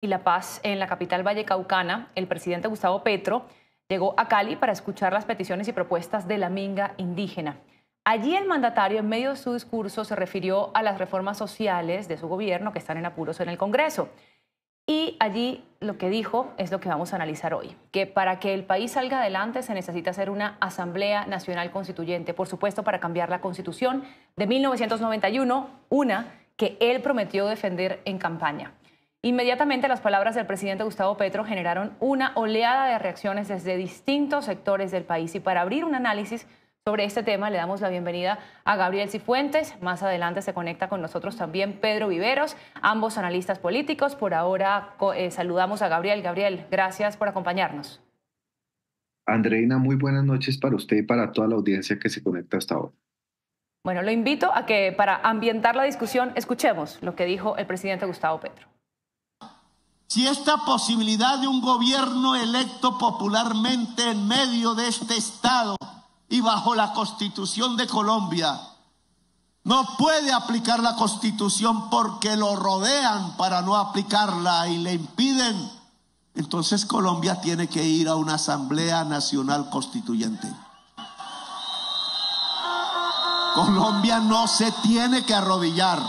y la paz en la capital vallecaucana, el presidente Gustavo Petro llegó a Cali para escuchar las peticiones y propuestas de la minga indígena. Allí el mandatario, en medio de su discurso, se refirió a las reformas sociales de su gobierno que están en apuros en el Congreso. Y allí lo que dijo es lo que vamos a analizar hoy, que para que el país salga adelante se necesita hacer una Asamblea Nacional Constituyente, por supuesto para cambiar la Constitución de 1991, una que él prometió defender en campaña. Inmediatamente las palabras del presidente Gustavo Petro generaron una oleada de reacciones desde distintos sectores del país y para abrir un análisis sobre este tema le damos la bienvenida a Gabriel Cifuentes. Más adelante se conecta con nosotros también Pedro Viveros, ambos analistas políticos. Por ahora eh, saludamos a Gabriel. Gabriel, gracias por acompañarnos. Andreina, muy buenas noches para usted y para toda la audiencia que se conecta hasta ahora. Bueno, lo invito a que para ambientar la discusión escuchemos lo que dijo el presidente Gustavo Petro. Si esta posibilidad de un gobierno electo popularmente en medio de este Estado y bajo la Constitución de Colombia, no puede aplicar la Constitución porque lo rodean para no aplicarla y le impiden, entonces Colombia tiene que ir a una Asamblea Nacional Constituyente. Colombia no se tiene que arrodillar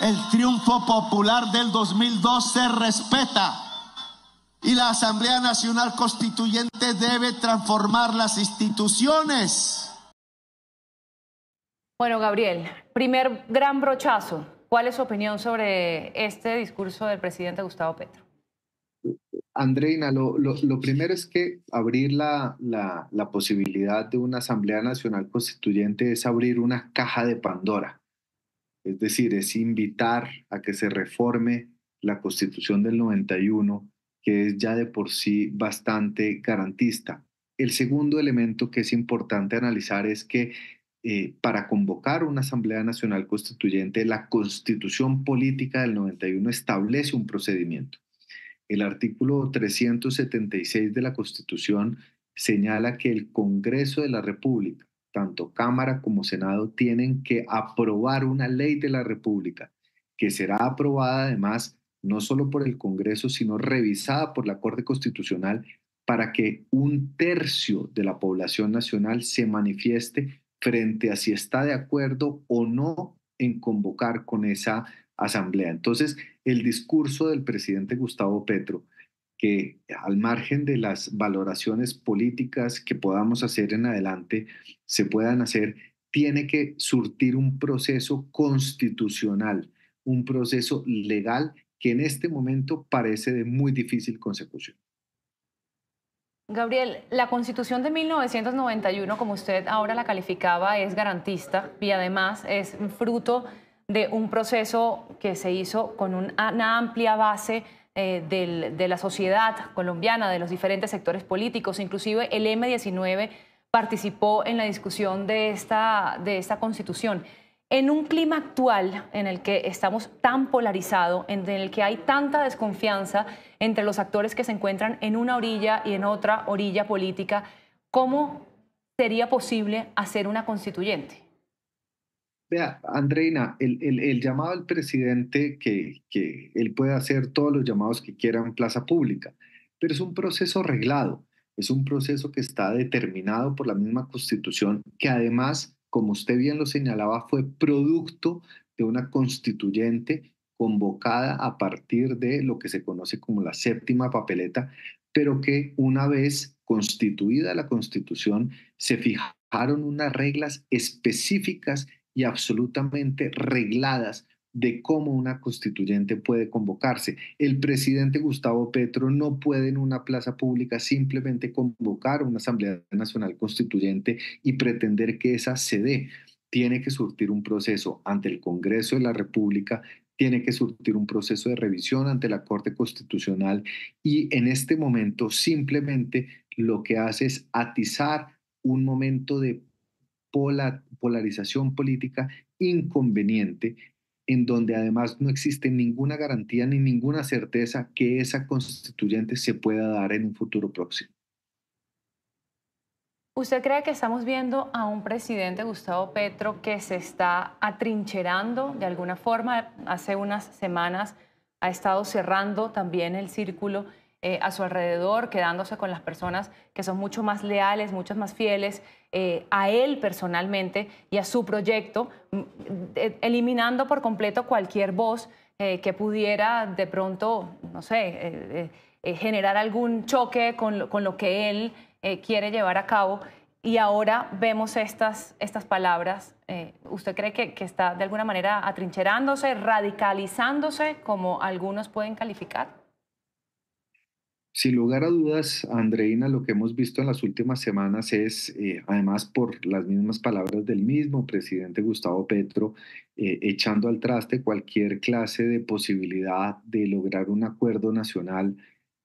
el triunfo popular del 2002 se respeta y la Asamblea Nacional Constituyente debe transformar las instituciones. Bueno, Gabriel, primer gran brochazo. ¿Cuál es su opinión sobre este discurso del presidente Gustavo Petro? Andreina, lo, primero es que abrir la, la posibilidad de una Asamblea Nacional Constituyente es abrir una caja de Pandora es decir, es invitar a que se reforme la Constitución del 91, que es ya de por sí bastante garantista. El segundo elemento que es importante analizar es que eh, para convocar una Asamblea Nacional Constituyente, la Constitución Política del 91 establece un procedimiento. El artículo 376 de la Constitución señala que el Congreso de la República, tanto Cámara como Senado tienen que aprobar una ley de la República, que será aprobada además no solo por el Congreso, sino revisada por la Corte Constitucional para que un tercio de la población nacional se manifieste frente a si está de acuerdo o no en convocar con esa asamblea. Entonces, el discurso del presidente Gustavo Petro que al margen de las valoraciones políticas que podamos hacer en adelante, se puedan hacer, tiene que surtir un proceso constitucional, un proceso legal que en este momento parece de muy difícil consecución. Gabriel, la constitución de 1991, como usted ahora la calificaba, es garantista y además es fruto de un proceso que se hizo con una amplia base eh, de la sociedad colombiana, de los diferentes sectores políticos, inclusive el M19 participó en la discusión de esta, constitución. En un clima actual en el que estamos tan polarizado, en el que hay tanta desconfianza entre los actores que se encuentran en una orilla y en otra orilla política, ¿cómo sería posible hacer una constituyente? Vea, Andreina, el, llamado al presidente que, que él puede hacer todos los llamados que quiera en plaza pública, pero es un proceso reglado, es un proceso que está determinado por la misma constitución, que además, como usted bien lo señalaba, fue producto de una constituyente convocada a partir de lo que se conoce como la séptima papeleta, pero que una vez constituida la constitución, se fijaron unas reglas específicas y absolutamente regladas de cómo una constituyente puede convocarse. El presidente Gustavo Petro no puede en una plaza pública simplemente convocar una Asamblea Nacional Constituyente y pretender que esa se dé. Tiene que surtir un proceso ante el Congreso de la República, tiene que surtir un proceso de revisión ante la Corte Constitucional y en este momento simplemente lo que hace es atizar un momento de polarización política inconveniente en donde además no existe ninguna garantía ni ninguna certeza que esa constituyente se pueda dar en un futuro próximo. ¿Usted cree que estamos viendo a un presidente, Gustavo Petro, que se está atrincherando de alguna forma? Hace unas semanas ha estado cerrando también el círculo eh, a su alrededor, quedándose con las personas que son mucho más leales, muchas más fieles eh, a él personalmente y a su proyecto, eh, eliminando por completo cualquier voz eh, que pudiera de pronto, no sé, generar algún choque con lo, que él quiere llevar a cabo. Y ahora vemos estas, estas palabras. ¿Usted cree que está de alguna manera atrincherándose, radicalizándose, como algunos pueden calificar? Sin lugar a dudas, Andreina, lo que hemos visto en las últimas semanas es, eh, además por las mismas palabras del mismo presidente Gustavo Petro, eh, echando al traste cualquier clase de posibilidad de lograr un acuerdo nacional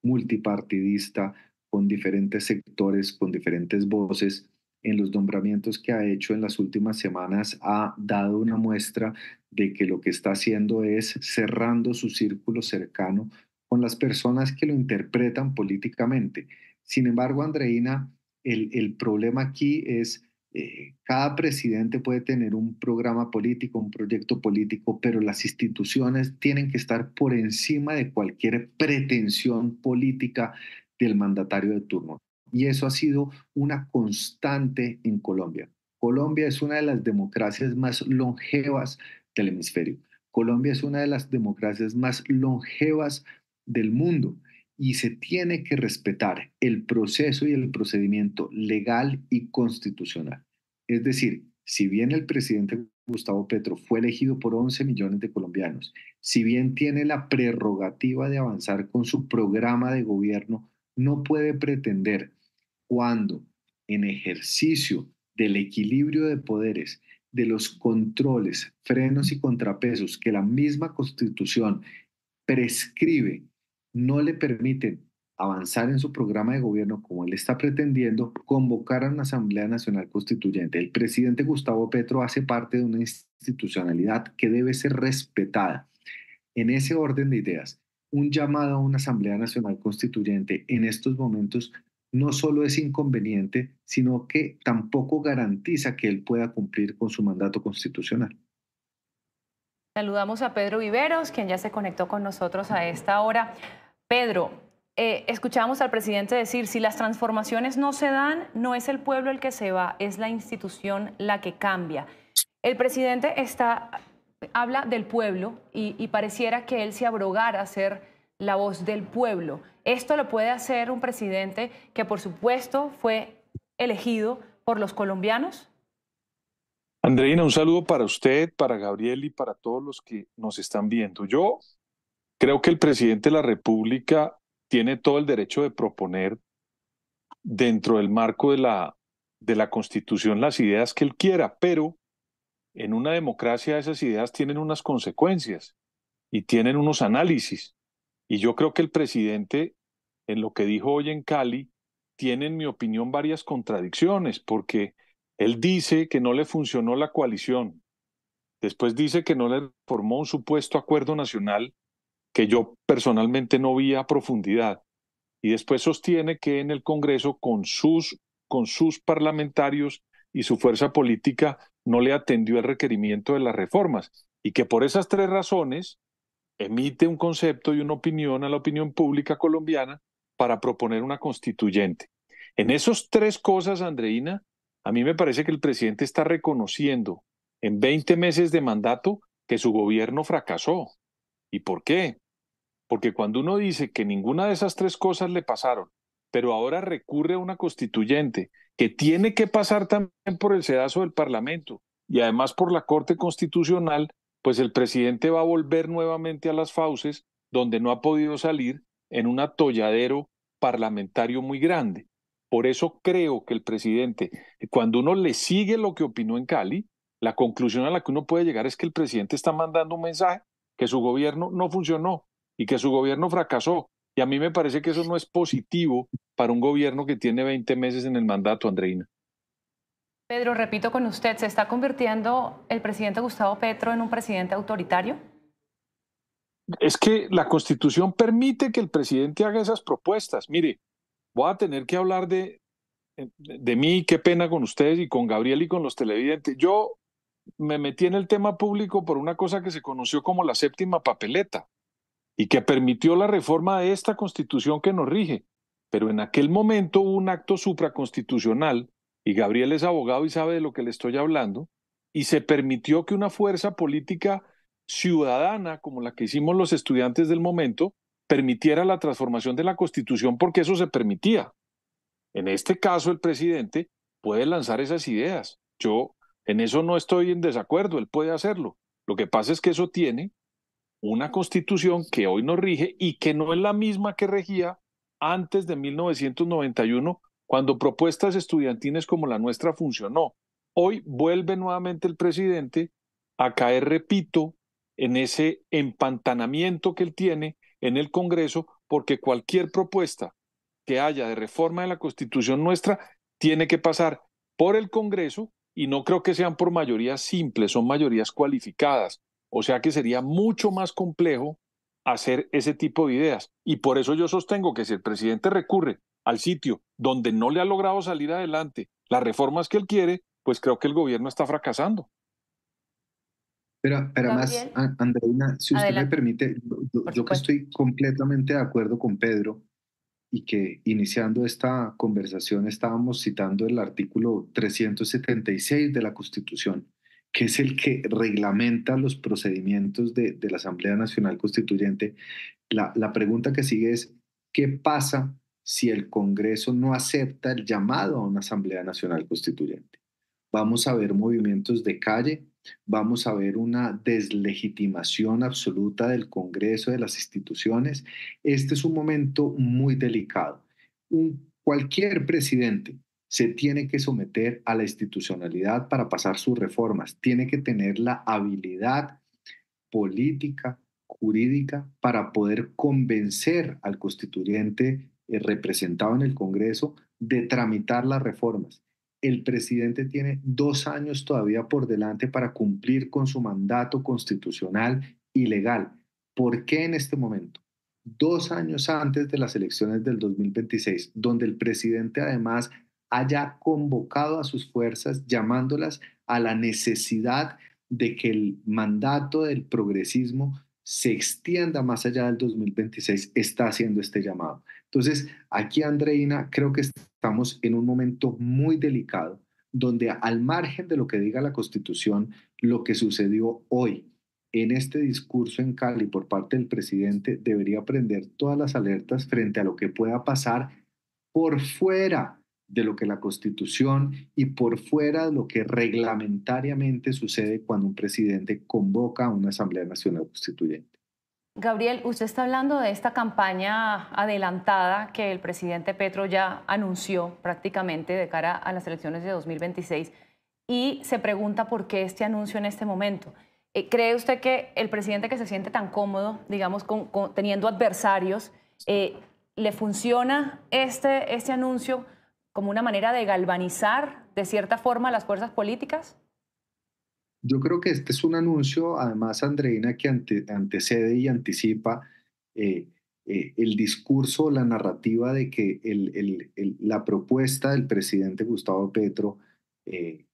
multipartidista con diferentes sectores, con diferentes voces. En los nombramientos que ha hecho en las últimas semanas ha dado una muestra de que lo que está haciendo es cerrando su círculo cercano con las personas que lo interpretan políticamente. Sin embargo, Andreina, el, problema aquí es eh, cada presidente puede tener un programa político, un proyecto político, pero las instituciones tienen que estar por encima de cualquier pretensión política del mandatario de turno. Y eso ha sido una constante en Colombia. Colombia es una de las democracias más longevas del hemisferio. Colombia es una de las democracias más longevas del mundo y se tiene que respetar el proceso y el procedimiento legal y constitucional. Es decir, si bien el presidente Gustavo Petro fue elegido por 11 millones de colombianos, si bien tiene la prerrogativa de avanzar con su programa de gobierno, no puede pretender cuando en ejercicio del equilibrio de poderes, de los controles, frenos y contrapesos que la misma constitución prescribe no le permiten avanzar en su programa de gobierno como él está pretendiendo, convocar a una Asamblea Nacional Constituyente. El presidente Gustavo Petro hace parte de una institucionalidad que debe ser respetada. En ese orden de ideas, un llamado a una Asamblea Nacional Constituyente en estos momentos no solo es inconveniente, sino que tampoco garantiza que él pueda cumplir con su mandato constitucional. Saludamos a Pedro Viveros, quien ya se conectó con nosotros a esta hora. Pedro, eh, escuchamos al presidente decir, si las transformaciones no se dan, no es el pueblo el que se va, es la institución la que cambia. El presidente está, habla del pueblo y, y pareciera que él se abrogara a ser la voz del pueblo. Esto lo puede hacer un presidente que, por supuesto, fue elegido por los colombianos. Andreina, un saludo para usted, para Gabriel y para todos los que nos están viendo. Yo Creo que el presidente de la República tiene todo el derecho de proponer dentro del marco de la, de la Constitución las ideas que él quiera, pero en una democracia esas ideas tienen unas consecuencias y tienen unos análisis. Y yo creo que el presidente, en lo que dijo hoy en Cali, tiene, en mi opinión, varias contradicciones, porque él dice que no le funcionó la coalición, después dice que no le formó un supuesto acuerdo nacional que yo personalmente no vi a profundidad. Y después sostiene que en el Congreso, con sus, con sus parlamentarios y su fuerza política, no le atendió el requerimiento de las reformas. Y que por esas tres razones emite un concepto y una opinión a la opinión pública colombiana para proponer una constituyente. En esas tres cosas, Andreina, a mí me parece que el presidente está reconociendo en 20 meses de mandato que su gobierno fracasó. ¿Y por qué? Porque cuando uno dice que ninguna de esas tres cosas le pasaron, pero ahora recurre a una constituyente que tiene que pasar también por el sedazo del Parlamento y además por la Corte Constitucional, pues el presidente va a volver nuevamente a las fauces, donde no ha podido salir en un atolladero parlamentario muy grande. Por eso creo que el presidente, cuando uno le sigue lo que opinó en Cali, la conclusión a la que uno puede llegar es que el presidente está mandando un mensaje que su gobierno no funcionó, y que su gobierno fracasó. Y a mí me parece que eso no es positivo para un gobierno que tiene 20 meses en el mandato, Andreina. Pedro, repito con usted, ¿se está convirtiendo el presidente Gustavo Petro en un presidente autoritario? Es que la constitución permite que el presidente haga esas propuestas. Mire, voy a tener que hablar de, de mí, qué pena con ustedes y con Gabriel y con los televidentes. Yo me metí en el tema público por una cosa que se conoció como la séptima papeleta y que permitió la reforma de esta constitución que nos rige. Pero en aquel momento hubo un acto supraconstitucional, y Gabriel es abogado y sabe de lo que le estoy hablando, y se permitió que una fuerza política ciudadana, como la que hicimos los estudiantes del momento, permitiera la transformación de la constitución porque eso se permitía. En este caso, el presidente puede lanzar esas ideas. Yo en eso no estoy en desacuerdo, él puede hacerlo. Lo que pasa es que eso tiene una constitución que hoy nos rige y que no es la misma que regía antes de 1991, cuando propuestas estudiantiles como la nuestra funcionó. Hoy vuelve nuevamente el presidente a caer, repito, en ese empantanamiento que él tiene en el Congreso, porque cualquier propuesta que haya de reforma de la Constitución nuestra tiene que pasar por el Congreso y no creo que sean por mayorías simples, son mayorías cualificadas. O sea que sería mucho más complejo hacer ese tipo de ideas. Y por eso yo sostengo que si el presidente recurre al sitio donde no le ha logrado salir adelante las reformas que él quiere, pues creo que el gobierno está fracasando. Pero, además, Andreina, si usted me permite, yo, yo que estoy completamente de acuerdo con Pedro y que iniciando esta conversación estábamos citando el artículo 376 de la Constitución, que es el que reglamenta los procedimientos de, la Asamblea Nacional Constituyente, la, pregunta que sigue es, ¿qué pasa si el Congreso no acepta el llamado a una Asamblea Nacional Constituyente? Vamos a ver movimientos de calle, vamos a ver una deslegitimación absoluta del Congreso, de las instituciones. Este es un momento muy delicado. cualquier presidente se tiene que someter a la institucionalidad para pasar sus reformas, tiene que tener la habilidad política, jurídica, para poder convencer al constituyente eh, representado en el Congreso de tramitar las reformas. El presidente tiene dos años todavía por delante para cumplir con su mandato constitucional y legal. ¿Por qué en este momento? Dos años antes de las elecciones del 2026, donde el presidente además haya convocado a sus fuerzas, llamándolas a la necesidad de que el mandato del progresismo se extienda más allá del 2026, está haciendo este llamado. Entonces, aquí, Andreina, creo que estamos en un momento muy delicado, donde al margen de lo que diga la Constitución, lo que sucedió hoy en este discurso en Cali por parte del presidente debería prender todas las alertas frente a lo que pueda pasar por fuera de lo que la Constitución y por fuera de lo que reglamentariamente sucede cuando un presidente convoca a una Asamblea Nacional Constituyente. Gabriel, usted está hablando de esta campaña adelantada que el presidente Petro ya anunció prácticamente de cara a las elecciones de 2026 y se pregunta por qué este anuncio en este momento. Eh, ¿Cree usted que el presidente que se siente tan cómodo, digamos, con, teniendo adversarios, eh, le funciona este, este anuncio como una manera de galvanizar de cierta forma las fuerzas políticas? Yo creo que este es un anuncio, además, Andreina, que antecede y anticipa eh, eh, el discurso, la narrativa de que el, la propuesta del presidente Gustavo Petro, eh,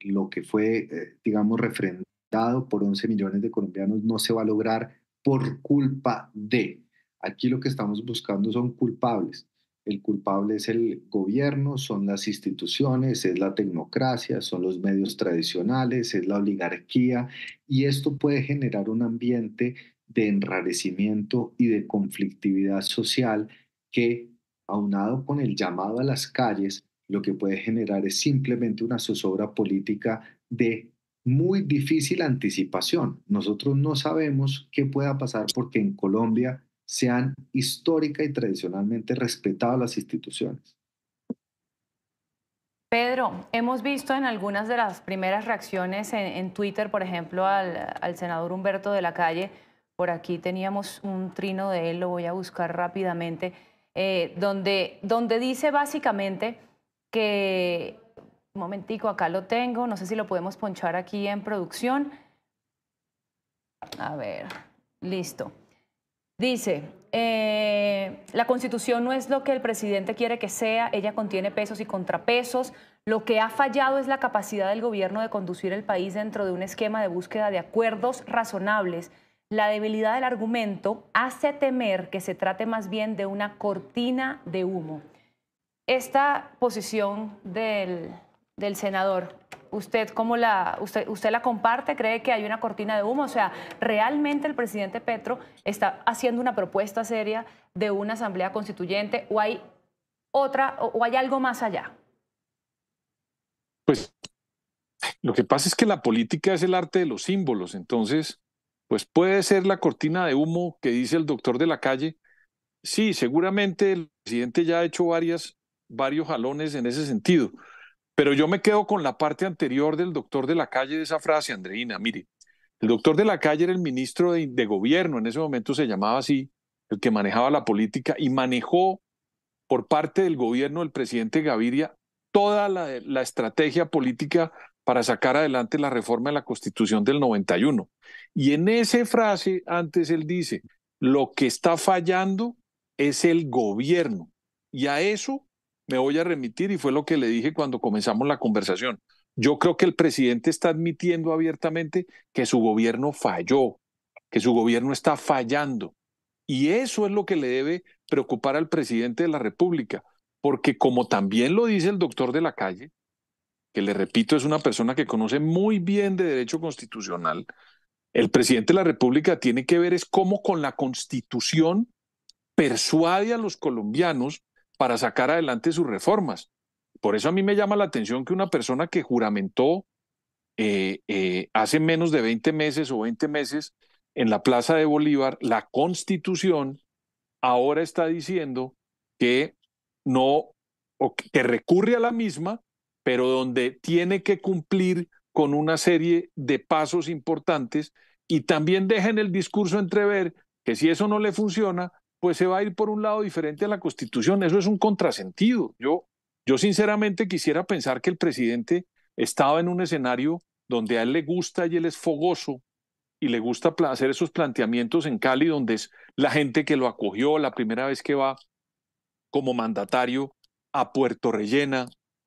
lo que fue, digamos, refrendado por 11 millones de colombianos, no se va a lograr por culpa de. Aquí lo que estamos buscando son culpables el culpable es el gobierno, son las instituciones, es la tecnocracia, son los medios tradicionales, es la oligarquía, y esto puede generar un ambiente de enrarecimiento y de conflictividad social que, aunado con el llamado a las calles, lo que puede generar es simplemente una zozobra política de muy difícil anticipación. Nosotros no sabemos qué pueda pasar porque en Colombia se han histórica y tradicionalmente respetado las instituciones. Pedro, hemos visto en algunas de las primeras reacciones en, Twitter, por ejemplo, al, senador Humberto de la Calle, por aquí teníamos un trino de él, lo voy a buscar rápidamente, eh, donde, donde dice básicamente que, un momentico, acá lo tengo, no sé si lo podemos ponchar aquí en producción. A ver, listo. Dice, eh, la constitución no es lo que el presidente quiere que sea, ella contiene pesos y contrapesos. Lo que ha fallado es la capacidad del gobierno de conducir el país dentro de un esquema de búsqueda de acuerdos razonables. La debilidad del argumento hace temer que se trate más bien de una cortina de humo. Esta posición del, del senador ¿Usted cómo la, usted, usted la comparte? ¿Cree que hay una cortina de humo? O sea, ¿realmente el presidente Petro está haciendo una propuesta seria de una asamblea constituyente o hay otra o, hay algo más allá? Pues lo que pasa es que la política es el arte de los símbolos, entonces, pues puede ser la cortina de humo que dice el doctor de la calle. Sí, seguramente el presidente ya ha hecho varias, varios jalones en ese sentido. Pero yo me quedo con la parte anterior del doctor de la calle de esa frase, Andreina. Mire, el doctor de la calle era el ministro de, gobierno, en ese momento se llamaba así, el que manejaba la política y manejó por parte del gobierno del presidente Gaviria toda la, la, estrategia política para sacar adelante la reforma de la Constitución del 91. Y en esa frase antes él dice, lo que está fallando es el gobierno. Y a eso me voy a remitir y fue lo que le dije cuando comenzamos la conversación. Yo creo que el presidente está admitiendo abiertamente que su gobierno falló, que su gobierno está fallando. Y eso es lo que le debe preocupar al presidente de la República, porque como también lo dice el doctor de la calle, que le repito es una persona que conoce muy bien de derecho constitucional, el presidente de la República tiene que ver es cómo con la constitución persuade a los colombianos para sacar adelante sus reformas. Por eso a mí me llama la atención que una persona que juramentó eh, eh, hace menos de 20 meses o 20 meses en la Plaza de Bolívar la constitución, ahora está diciendo que no, o que recurre a la misma, pero donde tiene que cumplir con una serie de pasos importantes y también deja en el discurso entrever que si eso no le funciona, pues se va a ir por un lado diferente a la Constitución. Eso es un contrasentido. Yo, yo sinceramente quisiera pensar que el presidente estaba en un escenario donde a él le gusta y él es fogoso y le gusta hacer esos planteamientos en Cali, donde es la gente que lo acogió la primera vez que va como mandatario a Puerto Rellena,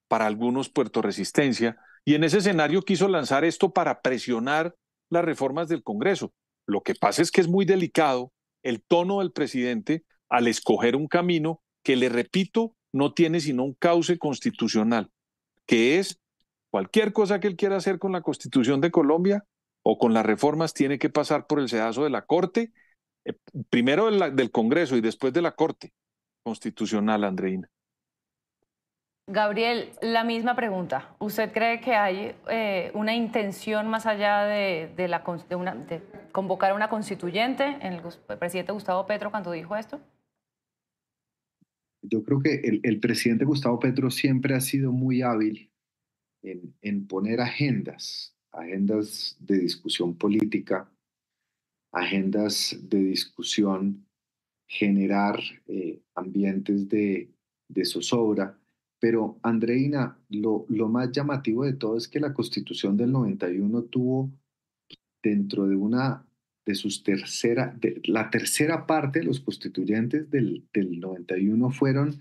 para algunos Puerto Resistencia, y en ese escenario quiso lanzar esto para presionar las reformas del Congreso. Lo que pasa es que es muy delicado el tono del presidente al escoger un camino que, le repito, no tiene sino un cauce constitucional, que es cualquier cosa que él quiera hacer con la constitución de Colombia o con las reformas tiene que pasar por el sedazo de la Corte, eh, primero del Congreso y después de la Corte Constitucional, Andreina. Gabriel, la misma pregunta. ¿Usted cree que hay eh, una intención más allá de, convocar a una constituyente en el, presidente Gustavo Petro cuando dijo esto? Yo creo que el, presidente Gustavo Petro siempre ha sido muy hábil en, poner agendas, agendas de discusión política, agendas de discusión, generar eh, ambientes de, de zozobra pero, Andreina, lo, lo más llamativo de todo es que la Constitución del 91 tuvo dentro de una de sus tercera, la tercera parte de los constituyentes del, del 91 fueron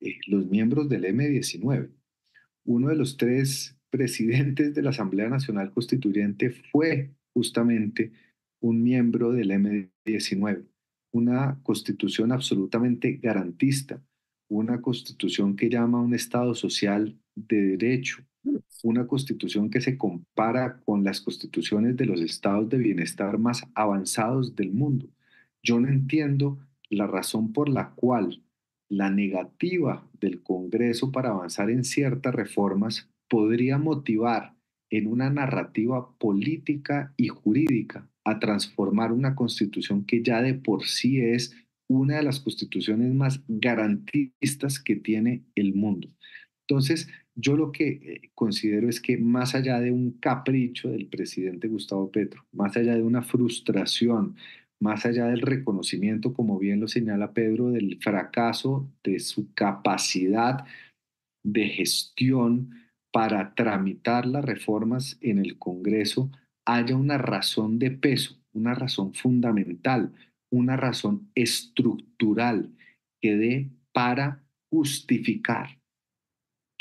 eh, los miembros del M19. Uno de los tres presidentes de la Asamblea Nacional Constituyente fue justamente un miembro del M19, una constitución absolutamente garantista, una constitución que llama a un Estado social de derecho, una constitución que se compara con las constituciones de los estados de bienestar más avanzados del mundo. Yo no entiendo la razón por la cual la negativa del Congreso para avanzar en ciertas reformas podría motivar en una narrativa política y jurídica a transformar una constitución que ya de por sí es una de las constituciones más garantistas que tiene el mundo. Entonces, yo lo que eh, considero es que más allá de un capricho del presidente Gustavo Petro, más allá de una frustración, más allá del reconocimiento, como bien lo señala Pedro, del fracaso de su capacidad de gestión para tramitar las reformas en el Congreso, haya una razón de peso, una razón fundamental, una razón estructural que dé para justificar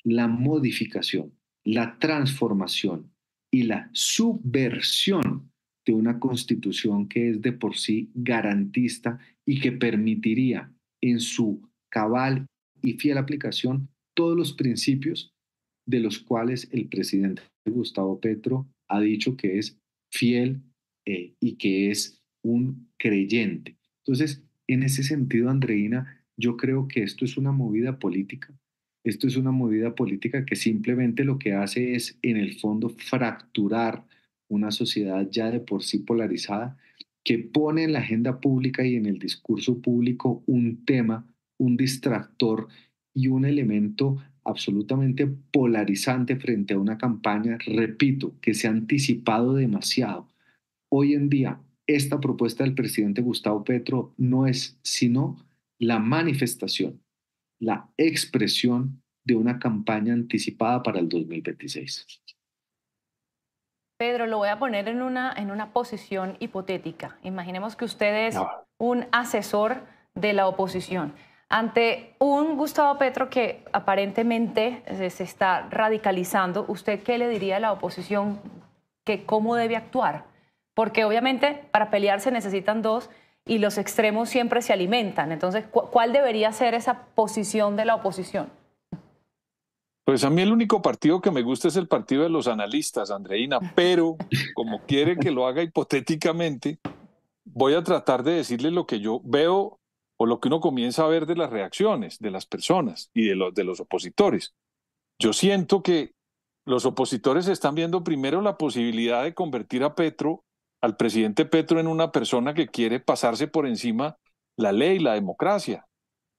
la modificación, la transformación y la subversión de una constitución que es de por sí garantista y que permitiría en su cabal y fiel aplicación todos los principios de los cuales el presidente Gustavo Petro ha dicho que es fiel eh, y que es un creyente. Entonces, en ese sentido, Andreina, yo creo que esto es una movida política. Esto es una movida política que simplemente lo que hace es, en el fondo, fracturar una sociedad ya de por sí polarizada, que pone en la agenda pública y en el discurso público un tema, un distractor y un elemento absolutamente polarizante frente a una campaña, repito, que se ha anticipado demasiado. Hoy en día, esta propuesta del presidente Gustavo Petro no es sino la manifestación, la expresión de una campaña anticipada para el 2026. Pedro, lo voy a poner en una, en una posición hipotética. Imaginemos que usted es ah, un asesor de la oposición. Ante un Gustavo Petro que aparentemente se, está radicalizando, ¿usted qué le diría a la oposición que cómo debe actuar? porque obviamente para pelear se necesitan dos y los extremos siempre se alimentan. Entonces, ¿cuál debería ser esa posición de la oposición? Pues a mí el único partido que me gusta es el partido de los analistas, Andreina, pero como quiere que lo haga hipotéticamente, voy a tratar de decirle lo que yo veo o lo que uno comienza a ver de las reacciones de las personas y de los, de los opositores. Yo siento que los opositores están viendo primero la posibilidad de convertir a Petro al presidente Petro en una persona que quiere pasarse por encima la ley, la democracia.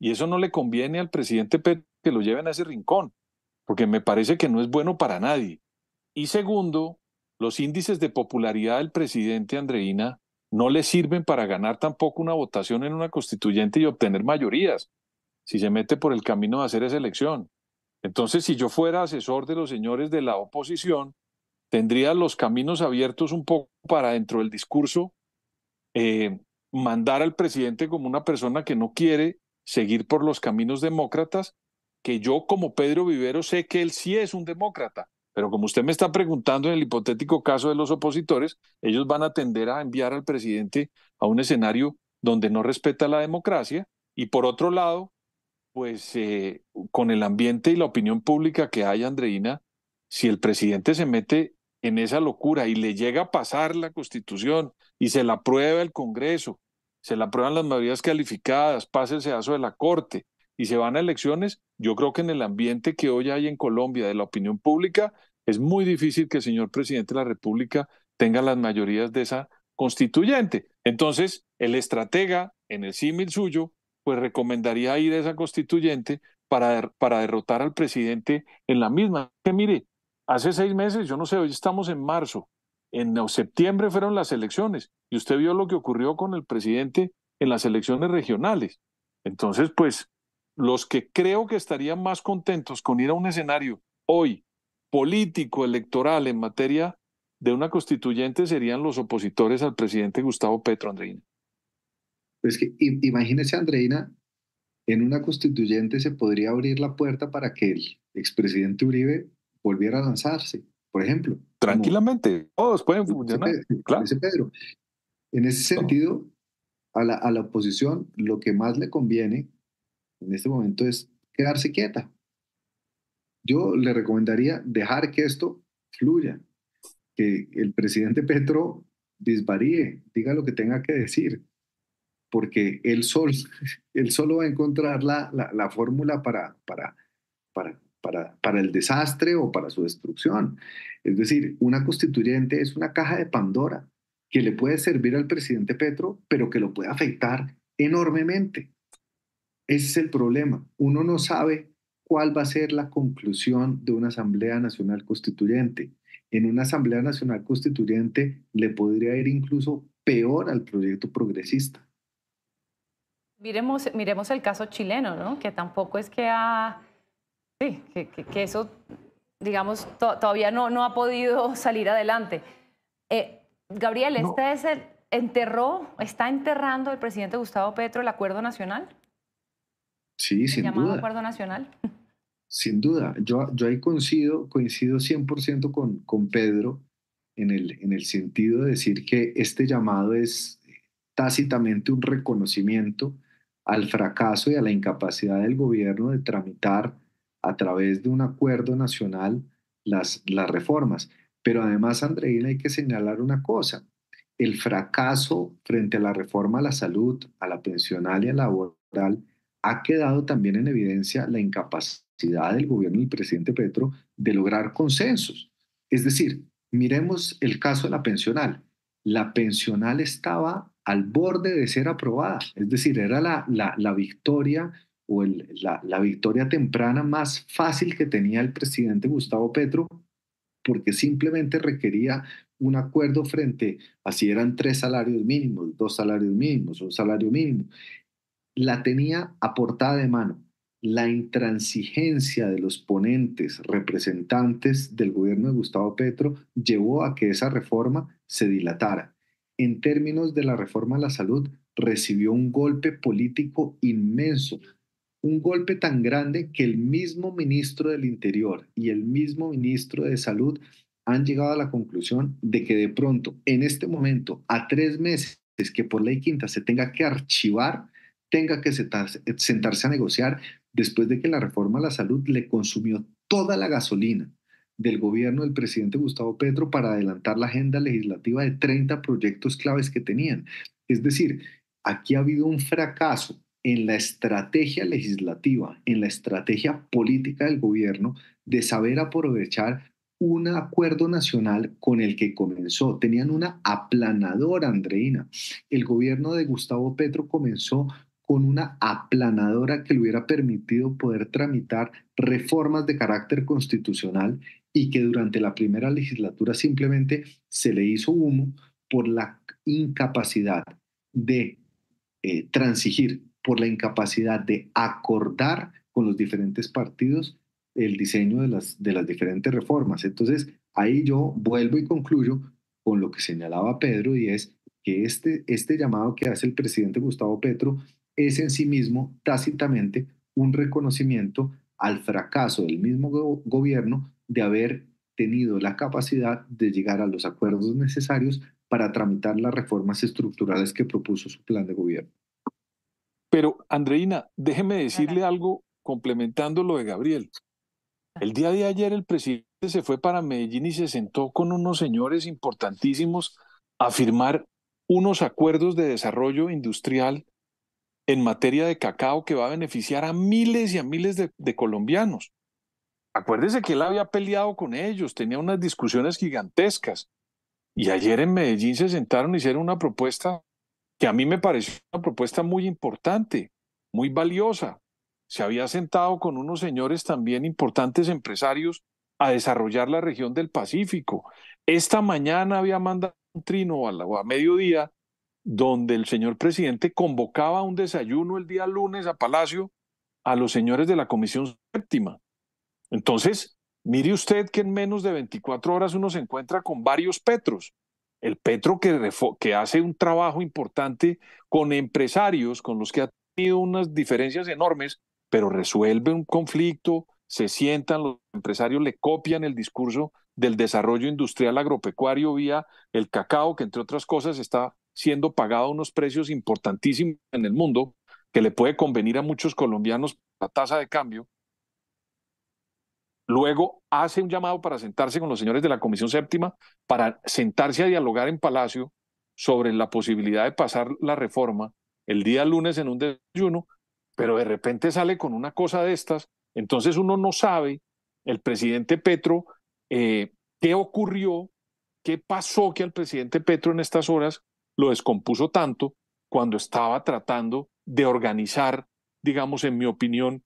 Y eso no le conviene al presidente Petro que lo lleven a ese rincón, porque me parece que no es bueno para nadie. Y segundo, los índices de popularidad del presidente Andreina no le sirven para ganar tampoco una votación en una constituyente y obtener mayorías, si se mete por el camino de hacer esa elección. Entonces, si yo fuera asesor de los señores de la oposición, tendría los caminos abiertos un poco para dentro del discurso eh, mandar al presidente como una persona que no quiere seguir por los caminos demócratas, que yo como Pedro Vivero sé que él sí es un demócrata, pero como usted me está preguntando en el hipotético caso de los opositores, ellos van a tender a enviar al presidente a un escenario donde no respeta la democracia y por otro lado, pues eh, con el ambiente y la opinión pública que hay, Andreina, si el presidente se mete en esa locura y le llega a pasar la Constitución y se la aprueba el Congreso, se la aprueban las mayorías calificadas, pasa el sedazo de la Corte y se van a elecciones, yo creo que en el ambiente que hoy hay en Colombia de la opinión pública, es muy difícil que el señor presidente de la República tenga las mayorías de esa constituyente. Entonces, el estratega, en el símil suyo, pues recomendaría ir a esa constituyente para, para derrotar al presidente en la misma. Que mire, Hace seis meses, yo no sé, hoy estamos en marzo. En septiembre fueron las elecciones y usted vio lo que ocurrió con el presidente en las elecciones regionales. Entonces, pues, los que creo que estarían más contentos con ir a un escenario hoy político, electoral, en materia de una constituyente serían los opositores al presidente Gustavo Petro, Andreina. Pues que imagínese, Andreina, en una constituyente se podría abrir la puerta para que el expresidente Uribe volviera a lanzarse, por ejemplo. Tranquilamente, todos pueden funcionar. Pedro, En ese sentido, a la, a la oposición lo que más le conviene en este momento es quedarse quieta. Yo le recomendaría dejar que esto fluya, que el presidente Petro disvaríe, diga lo que tenga que decir, porque él solo, él solo va a encontrar la, la, la fórmula para, para, para para, el desastre o para su destrucción. Es decir, una constituyente es una caja de Pandora que le puede servir al presidente Petro, pero que lo puede afectar enormemente. Ese es el problema. Uno no sabe cuál va a ser la conclusión de una Asamblea Nacional Constituyente. En una Asamblea Nacional Constituyente le podría ir incluso peor al proyecto progresista. Miremos, miremos el caso chileno, ¿no? que tampoco es que ha Sí, que, que, eso, digamos, todavía no, no ha podido salir adelante. Eh, Gabriel, ¿este es el, enterró, está enterrando el presidente Gustavo Petro el acuerdo nacional? Sí, el sin llamado acuerdo nacional. Sin duda, yo, yo ahí coincido, coincido 100% con, con Pedro en el, en el sentido de decir que este llamado es tácitamente un reconocimiento al fracaso y a la incapacidad del gobierno de tramitar a través de un acuerdo nacional las, las reformas. Pero además, Andreina, hay que señalar una cosa. El fracaso frente a la reforma a la salud, a la pensional y a la laboral ha quedado también en evidencia la incapacidad del gobierno del presidente Petro de lograr consensos. Es decir, miremos el caso de la pensional. La pensional estaba al borde de ser aprobada, es decir, era la, la, la victoria o la, la victoria temprana más fácil que tenía el presidente Gustavo Petro, porque simplemente requería un acuerdo frente a si eran tres salarios mínimos, dos salarios mínimos, un salario mínimo. La tenía a portada de mano. La intransigencia de los ponentes representantes del gobierno de Gustavo Petro llevó a que esa reforma se dilatara. En términos de la reforma a la salud, recibió un golpe político inmenso un golpe tan grande que el mismo ministro del Interior y el mismo ministro de Salud han llegado a la conclusión de que de pronto, en este momento, a tres meses que por ley quinta se tenga que archivar, tenga que sentarse a negociar, después de que la reforma a la salud le consumió toda la gasolina del gobierno del presidente Gustavo Petro para adelantar la agenda legislativa de 30 proyectos claves que tenían. Es decir, aquí ha habido un fracaso en la estrategia legislativa, en la estrategia política del gobierno, de saber aprovechar un acuerdo nacional con el que comenzó. Tenían una aplanadora, Andreina. El gobierno de Gustavo Petro comenzó con una aplanadora que le hubiera permitido poder tramitar reformas de carácter constitucional y que durante la primera legislatura simplemente se le hizo humo por la incapacidad de eh, transigir por la incapacidad de acordar con los diferentes partidos el diseño de las, de las diferentes reformas. Entonces, ahí yo vuelvo y concluyo con lo que señalaba Pedro y es que este, este llamado que hace el presidente Gustavo Petro es en sí mismo tácitamente un reconocimiento al fracaso del mismo gobierno de haber tenido la capacidad de llegar a los acuerdos necesarios para tramitar las reformas estructurales que propuso su plan de gobierno. Pero, Andreina, déjeme decirle algo complementando lo de Gabriel. El día de ayer el presidente se fue para Medellín y se sentó con unos señores importantísimos a firmar unos acuerdos de desarrollo industrial en materia de cacao que va a beneficiar a miles y a miles de, de colombianos. Acuérdese que él había peleado con ellos, tenía unas discusiones gigantescas. Y ayer en Medellín se sentaron y hicieron una propuesta que a mí me pareció una propuesta muy importante, muy valiosa. Se había sentado con unos señores también importantes empresarios a desarrollar la región del Pacífico. Esta mañana había mandado un trino a, mediodía donde el señor presidente convocaba un desayuno el día lunes a Palacio a los señores de la Comisión Séptima. Entonces, mire usted que en menos de 24 horas uno se encuentra con varios Petros. El Petro que, que hace un trabajo importante con empresarios con los que ha tenido unas diferencias enormes, pero resuelve un conflicto, se sientan, los empresarios le copian el discurso del desarrollo industrial agropecuario vía el cacao, que entre otras cosas está siendo pagado a unos precios importantísimos en el mundo, que le puede convenir a muchos colombianos la tasa de cambio, Luego hace un llamado para sentarse con los señores de la Comisión Séptima, para sentarse a dialogar en Palacio sobre la posibilidad de pasar la reforma el día lunes en un desayuno, pero de repente sale con una cosa de estas, entonces uno no sabe, el presidente Petro, eh, qué ocurrió, qué pasó que al presidente Petro en estas horas lo descompuso tanto cuando estaba tratando de organizar, digamos, en mi opinión,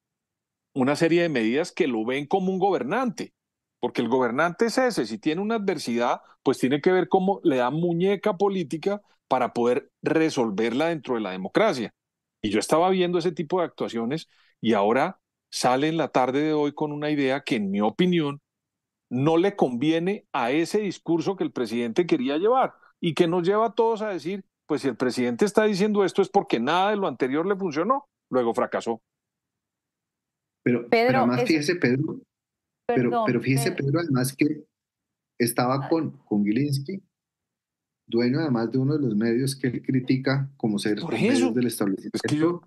una serie de medidas que lo ven como un gobernante, porque el gobernante es ese, si tiene una adversidad, pues tiene que ver cómo le da muñeca política para poder resolverla dentro de la democracia. Y yo estaba viendo ese tipo de actuaciones y ahora sale en la tarde de hoy con una idea que en mi opinión no le conviene a ese discurso que el presidente quería llevar y que nos lleva a todos a decir, pues si el presidente está diciendo esto es porque nada de lo anterior le funcionó, luego fracasó. Pero, además, fíjese, Pedro, pero, pero, fíjese, Pedro. además que estaba ah. con, con Gilinski, dueño además de uno de los medios que él critica como ser los del establecimiento. Es que yo,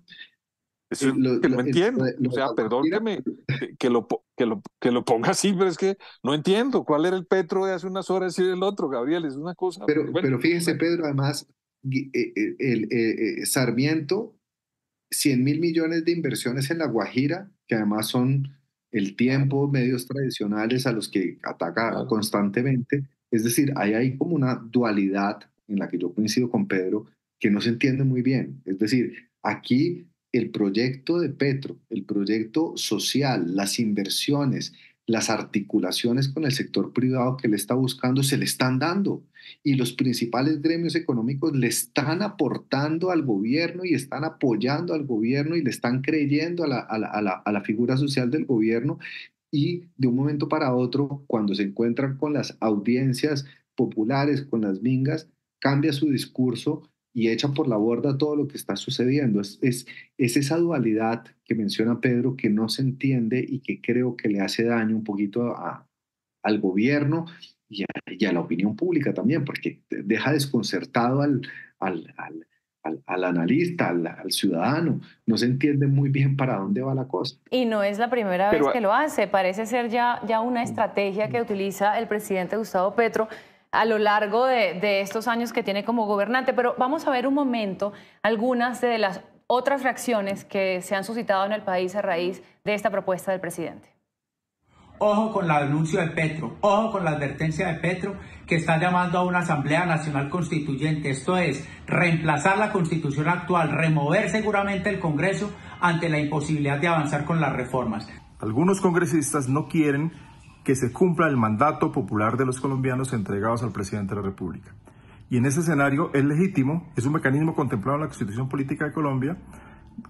lo, entiendo. o sea, perdóneme que, lo, ponga así, pero es que no entiendo cuál era el Petro de hace unas horas y el otro, Gabriel, es una cosa. Pero, pero fíjese, Pedro, además, eh, eh, el eh, Sarmiento 100 mil millones de inversiones en La Guajira, que además son el tiempo, medios tradicionales a los que ataca constantemente. Es decir, ahí hay como una dualidad en la que yo coincido con Pedro, que no se entiende muy bien. Es decir, aquí el proyecto de Petro, el proyecto social, las inversiones, las articulaciones con el sector privado que le está buscando se le están dando y los principales gremios económicos le están aportando al gobierno y están apoyando al gobierno y le están creyendo a la, a la, figura social del gobierno y de un momento para otro, cuando se encuentran con las audiencias populares, con las mingas, cambia su discurso y echa por la borda todo lo que está sucediendo. Es, es, es, esa dualidad que menciona Pedro que no se entiende y que creo que le hace daño un poquito a, al gobierno y a, la opinión pública también, porque deja desconcertado al, al, al, al, analista, al, ciudadano. No se entiende muy bien para dónde va la cosa. Y no es la primera vez que lo hace. Parece ser ya, ya una estrategia que utiliza el presidente Gustavo Petro a lo largo de, estos años que tiene como gobernante. Pero vamos a ver un momento algunas de las otras reacciones que se han suscitado en el país a raíz de esta propuesta del presidente. Ojo con la denuncia de Petro, ojo con la advertencia de Petro que está llamando a una Asamblea Nacional Constituyente, esto es, reemplazar la constitución actual, remover seguramente el Congreso ante la imposibilidad de avanzar con las reformas. Algunos congresistas no quieren que se cumpla el mandato popular de los colombianos entregados al presidente de la República. Y en ese escenario es legítimo, es un mecanismo contemplado en la Constitución Política de Colombia,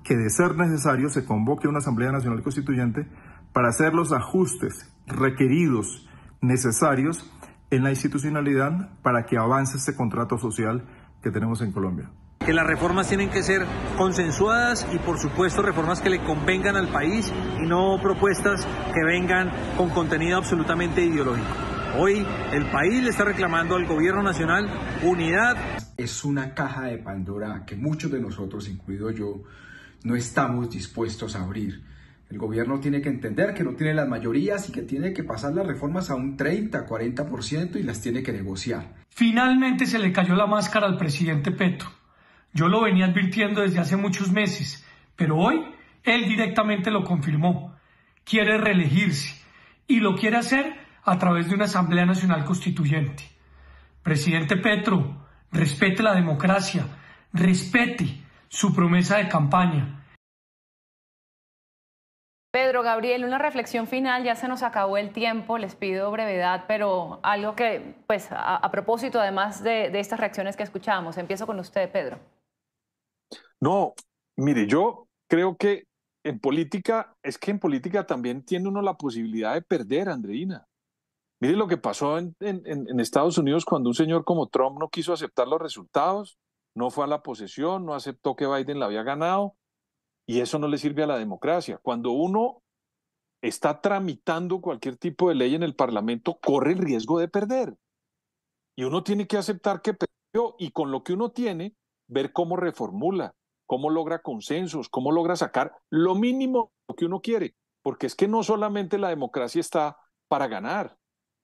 que de ser necesario se convoque una Asamblea Nacional Constituyente para hacer los ajustes requeridos, necesarios en la institucionalidad para que avance este contrato social que tenemos en Colombia que las reformas tienen que ser consensuadas y por supuesto reformas que le convengan al país y no propuestas que vengan con contenido absolutamente ideológico. Hoy el país le está reclamando al gobierno nacional unidad. Es una caja de Pandora que muchos de nosotros, incluido yo, no estamos dispuestos a abrir. El gobierno tiene que entender que no tiene las mayorías y que tiene que pasar las reformas a un 30, 40% y las tiene que negociar. Finalmente se le cayó la máscara al presidente Petro yo lo venía advirtiendo desde hace muchos meses, pero hoy él directamente lo confirmó. Quiere reelegirse y lo quiere hacer a través de una Asamblea Nacional Constituyente. Presidente Petro, respete la democracia, respete su promesa de campaña. Pedro Gabriel, una reflexión final, ya se nos acabó el tiempo, les pido brevedad, pero algo que, pues, a, propósito además de, de estas reacciones que escuchamos, empiezo con usted, Pedro. No, mire, yo creo que en política, es que en política también tiene uno la posibilidad de perder, Andreina. Mire lo que pasó en, Estados Unidos cuando un señor como Trump no quiso aceptar los resultados, no fue a la posesión, no aceptó que Biden la había ganado, y eso no le sirve a la democracia. Cuando uno está tramitando cualquier tipo de ley en el Parlamento, corre el riesgo de perder. Y uno tiene que aceptar que perdió y con lo que uno tiene, ver cómo reformula, cómo logra consensos, cómo logra sacar lo mínimo que uno quiere, porque es que no solamente la democracia está para ganar,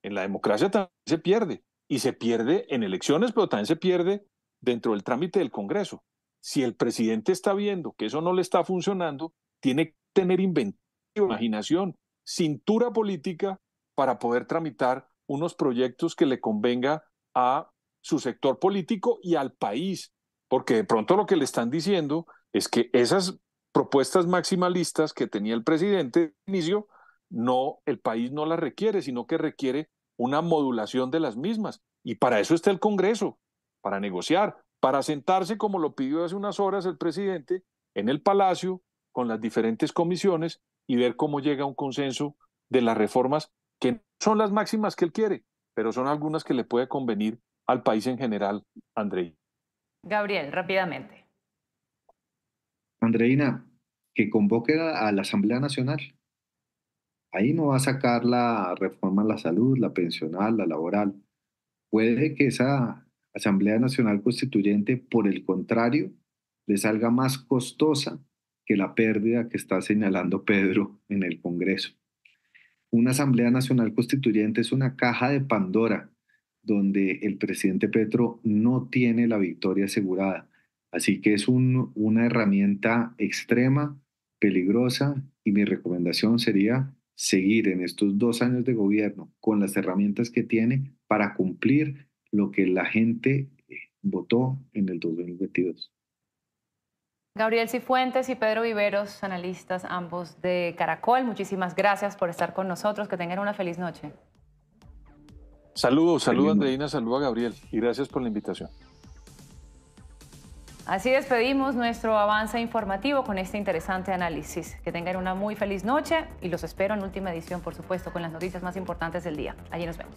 en la democracia también se pierde, y se pierde en elecciones, pero también se pierde dentro del trámite del Congreso. Si el presidente está viendo que eso no le está funcionando, tiene que tener inventivo, imaginación, cintura política para poder tramitar unos proyectos que le convenga a su sector político y al país, porque de pronto lo que le están diciendo es que esas propuestas maximalistas que tenía el presidente al inicio, no, el país no las requiere, sino que requiere una modulación de las mismas. Y para eso está el Congreso, para negociar, para sentarse, como lo pidió hace unas horas el presidente, en el Palacio, con las diferentes comisiones y ver cómo llega a un consenso de las reformas que son las máximas que él quiere, pero son algunas que le puede convenir al país en general, Andrei. Gabriel, rápidamente. Andreina, que convoque a la Asamblea Nacional. Ahí no va a sacar la reforma a la salud, la pensional, la laboral. Puede que esa Asamblea Nacional Constituyente, por el contrario, le salga más costosa que la pérdida que está señalando Pedro en el Congreso. Una Asamblea Nacional Constituyente es una caja de Pandora donde el presidente Petro no tiene la victoria asegurada. Así que es una herramienta extrema, peligrosa, y mi recomendación sería seguir en estos dos años de gobierno con las herramientas que tiene para cumplir lo que la gente eh, votó en el 2022. Gabriel Cifuentes y Pedro Viveros, analistas ambos de Caracol, muchísimas gracias por estar con nosotros. Que tengan una feliz noche. Saludos, saludos Andreina, saludos a Gabriel y gracias por la invitación. Así despedimos nuestro avance informativo con este interesante análisis. Que tengan una muy feliz noche y los espero en última edición, por supuesto, con las noticias más importantes del día. Allí nos vemos.